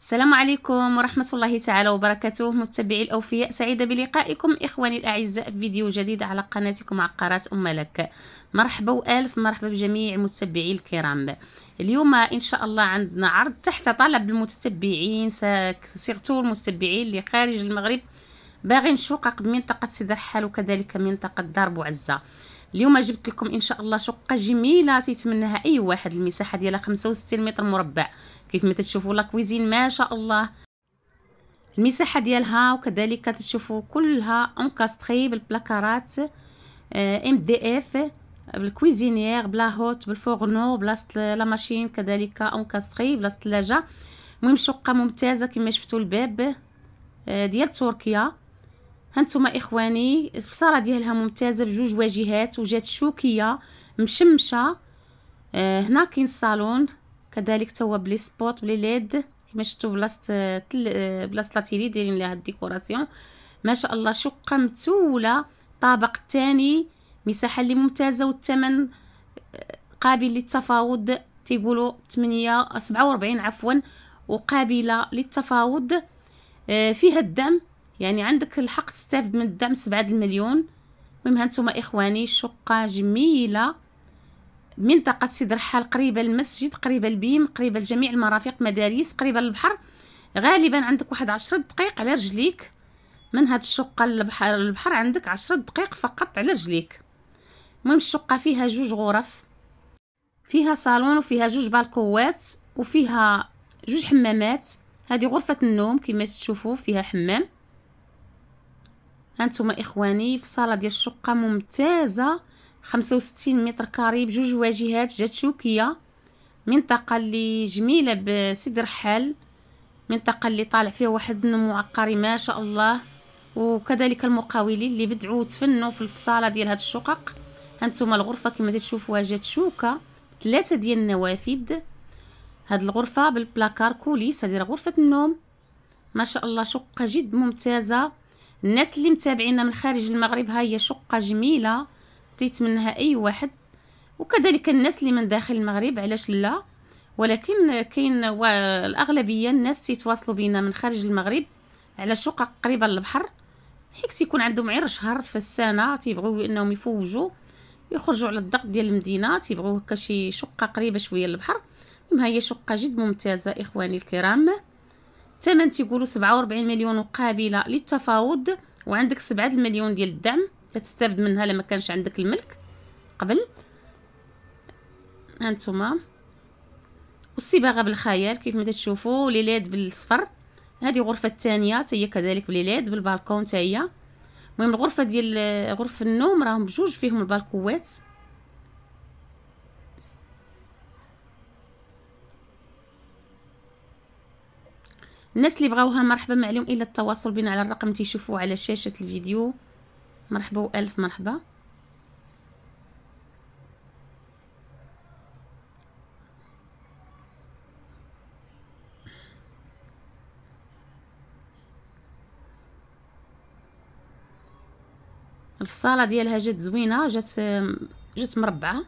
السلام عليكم ورحمة الله تعالى وبركاته متبعي الأوفياء سعيدة بلقائكم إخواني الأعزاء في فيديو جديد على قناتكم عقارات أم لك مرحبا وألف مرحبا بجميع متبعي الكرام اليوم إن شاء الله عندنا عرض تحت طلب المتتبعين سيغتو المتتبعين اللي خارج المغرب باغي شقق بمنطقة سدر حال وكذلك منطقة دار بوعزة اليوم جبت لكم ان شاء الله شقه جميله تيتمناها اي واحد المساحه ديالها 65 متر مربع كيف ما تشوفوا لاكويزين ما شاء الله المساحه ديالها وكذلك تشوفوا كلها انكاستري بالبلاكارات ام دي اف بالكويزينيير بلا هوت بالفورنو بلاصه لا ماشين كذلك انكاستري بلاصه الثلاجه المهم شقه ممتازه كما شفتوا الباب آه، ديال تركيا هانتوما اخواني الفصاله ديالها ممتازه بجوج واجهات وجات شوكيه مشمشه آه هنا كاين الصالون كذلك توا بلي سبوت بلي ليد كما شفتوا بلاصه تل... آه، بلاصه لاتيلي دايرين لها الديكوراسيون ما شاء الله شقه متوله الطابق الثاني مساحه اللي ممتازه والثمن آه، قابل للتفاوض تيقولوا 8 47 عفوا وقابله للتفاوض آه، فيها الدعم يعني عندك الحق تستافد من الدعم سبعة المليون المهم هانتوما اخواني شقه جميله منطقه سيد رحال قريبه للمسجد قريبه لبيم قريبه لجميع المرافق مدارس قريبه للبحر غالبا عندك واحد عشر دقيق على رجليك من هاد الشقه للبحر البحر عندك عشر دقيق فقط على رجليك المهم الشقه فيها جوج غرف فيها صالون وفيها جوج بالكوات وفيها جوج حمامات هذه غرفه النوم كما تشوفوا فيها حمام هانتوما اخواني في صاله ديال الشقه ممتازه 65 متر كاري بجوج واجهات جات شوكيه منطقه اللي جميله بسد رحال منطقه اللي طالع فيها واحد النمو عقاري ما شاء الله وكذلك المقاولين اللي بدعوا تفنوا في الفصاله ديال هاد الشقق هانتوما الغرفه كما تشوفوها جات شوكه ثلاثه ديال النوافذ هاد الغرفه بالبلاكار كوليس هذه غرفه النوم ما شاء الله شقه جد ممتازه الناس اللي متابعينا من خارج المغرب ها هي شقه جميله تيتمناها اي واحد وكذلك الناس اللي من داخل المغرب علاش لا ولكن كاين الاغلبيه الناس تيتواصلوا بينا من خارج المغرب على شقق قريبه للبحر حيت يكون عندهم غير شهر في السنه تيبغيو انهم يفوجوا يخرجوا على الضغط ديال المدينه تيبغيو هكا شي شقه قريبه شويه للبحر المهم هي شقه جد ممتازه اخواني الكرام الثمن تيقولوا 47 مليون وقابله للتفاوض وعندك 7 المليون ديال الدعم كتستافد منها لما كانش عندك الملك قبل هانتوما والصباغه بالخيال كيف ما تشوفوا ليلاد بالصفر هذه الغرفه الثانيه هي كذلك بليلاد بالبالكون حتى هي المهم الغرفه ديال غرفه النوم راهم بجوج فيهم البالكوات الناس اللي بغاوها مرحبا معلوم الى التواصل بنا على الرقم تيشوفوه على شاشه الفيديو مرحبا والف مرحبا الفصاله ديالها جات زوينه جات جات مربعه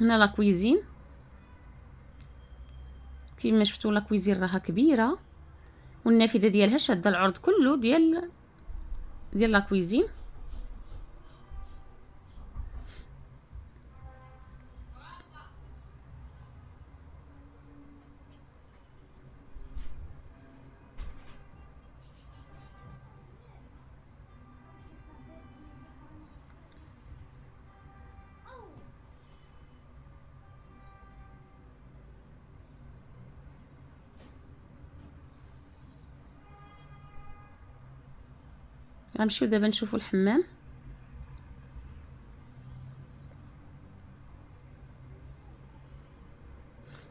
هنا لا كويزين كما شفتوا لا كويزين راها كبيره والنافذه ديالها شاده العرض كله ديال ديال لا كويزين غنمشيو دابا نشوفو الحمام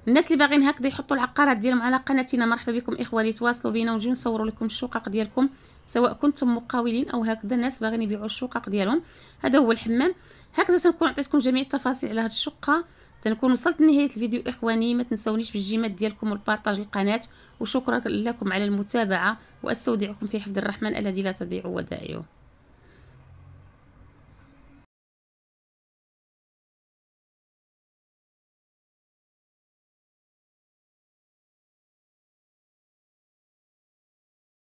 الناس اللي باغيين هكذا يحطوا العقارات ديالهم على قناتنا مرحبا بكم اخواني تواصلوا بينا ونجيو نصوروا لكم الشقق ديالكم سواء كنتم مقاولين او هكذا الناس باغيين يبيعوا الشقق ديالهم هذا هو الحمام هكذا سنكون عطيتكم جميع التفاصيل على هذه الشقه تنكون وصلت لنهايه الفيديو اخواني ما تنسونيش بالجيمات ديالكم والبارطاج القناه وشكرا لكم على المتابعه واستودعكم في حفظ الرحمن الذي لا تضيع ودائعه